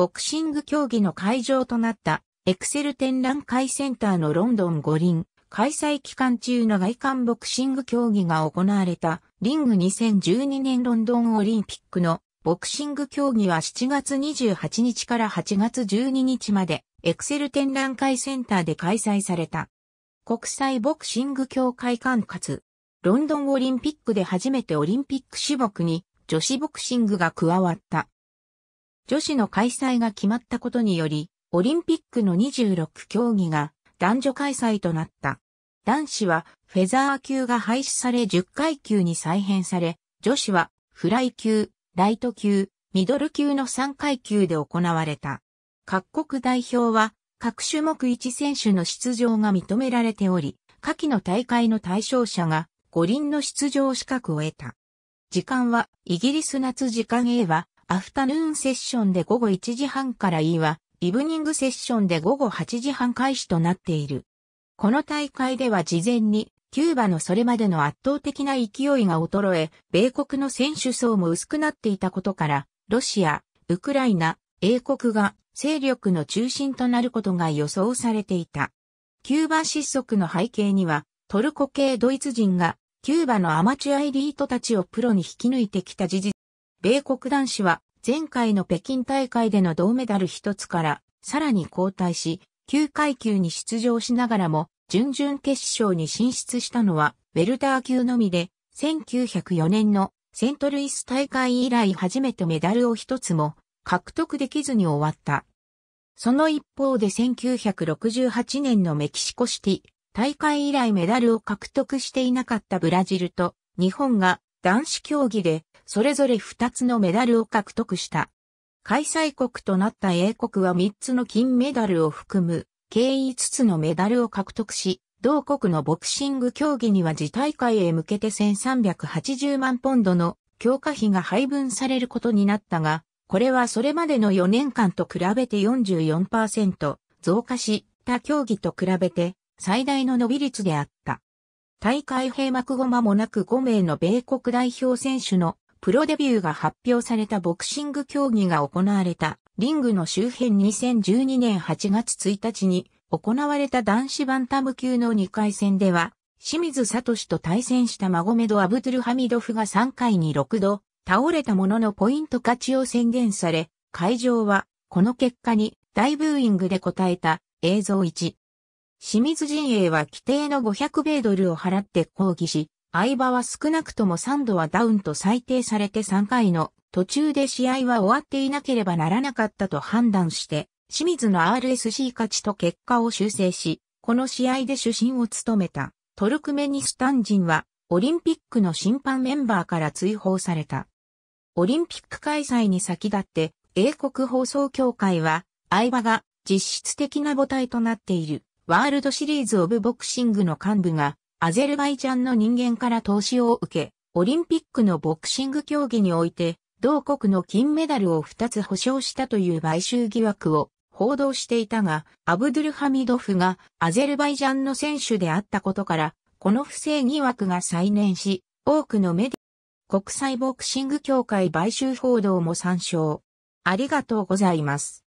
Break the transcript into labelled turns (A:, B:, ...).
A: ボクシング競技の会場となったエクセル展覧会センターのロンドン五輪開催期間中の外観ボクシング競技が行われたリング2012年ロンドンオリンピックのボクシング競技は7月28日から8月12日までエクセル展覧会センターで開催された国際ボクシング協会管轄ロンドンオリンピックで初めてオリンピック種目に女子ボクシングが加わった女子の開催が決まったことにより、オリンピックの26競技が男女開催となった。男子はフェザー級が廃止され10階級に再編され、女子はフライ級、ライト級、ミドル級の3階級で行われた。各国代表は各種目1選手の出場が認められており、下記の大会の対象者が五輪の出場資格を得た。時間はイギリス夏時間 A はアフタヌーンセッションで午後1時半から E は、イブニングセッションで午後8時半開始となっている。この大会では事前に、キューバのそれまでの圧倒的な勢いが衰え、米国の選手層も薄くなっていたことから、ロシア、ウクライナ、英国が勢力の中心となることが予想されていた。キューバ失速の背景には、トルコ系ドイツ人が、キューバのアマチュアエリートたちをプロに引き抜いてきた事実。米国男子は前回の北京大会での銅メダル一つからさらに後退し、9階級に出場しながらも、準々決勝に進出したのは、ウェルター級のみで、1904年のセントルイス大会以来初めてメダルを一つも獲得できずに終わった。その一方で1968年のメキシコシティ大会以来メダルを獲得していなかったブラジルと日本が男子競技でそれぞれ2つのメダルを獲得した。開催国となった英国は3つの金メダルを含む、計5つのメダルを獲得し、同国のボクシング競技には自大会へ向けて1380万ポンドの強化費が配分されることになったが、これはそれまでの4年間と比べて44%増加した競技と比べて最大の伸び率であった。大会閉幕後間もなく5名の米国代表選手のプロデビューが発表されたボクシング競技が行われた、リングの周辺2012年8月1日に行われた男子バンタム級の2回戦では、清水聡と対戦したマゴメド・アブトゥルハミドフが3回に6度、倒れたもののポイント勝ちを宣言され、会場は、この結果に大ブーイングで応えた映像1。清水陣営は規定の500米ドルを払って抗議し、相場は少なくとも3度はダウンと裁定されて3回の途中で試合は終わっていなければならなかったと判断して、清水の RSC 勝ちと結果を修正し、この試合で主審を務めたトルクメニスタン人はオリンピックの審判メンバーから追放された。オリンピック開催に先立って英国放送協会は相場が実質的な母体となっているワールドシリーズオブボクシングの幹部がアゼルバイジャンの人間から投資を受け、オリンピックのボクシング競技において、同国の金メダルを2つ保証したという買収疑惑を報道していたが、アブドゥルハミドフがアゼルバイジャンの選手であったことから、この不正疑惑が再燃し、多くのメディア、国際ボクシング協会買収報道も参照。ありがとうございます。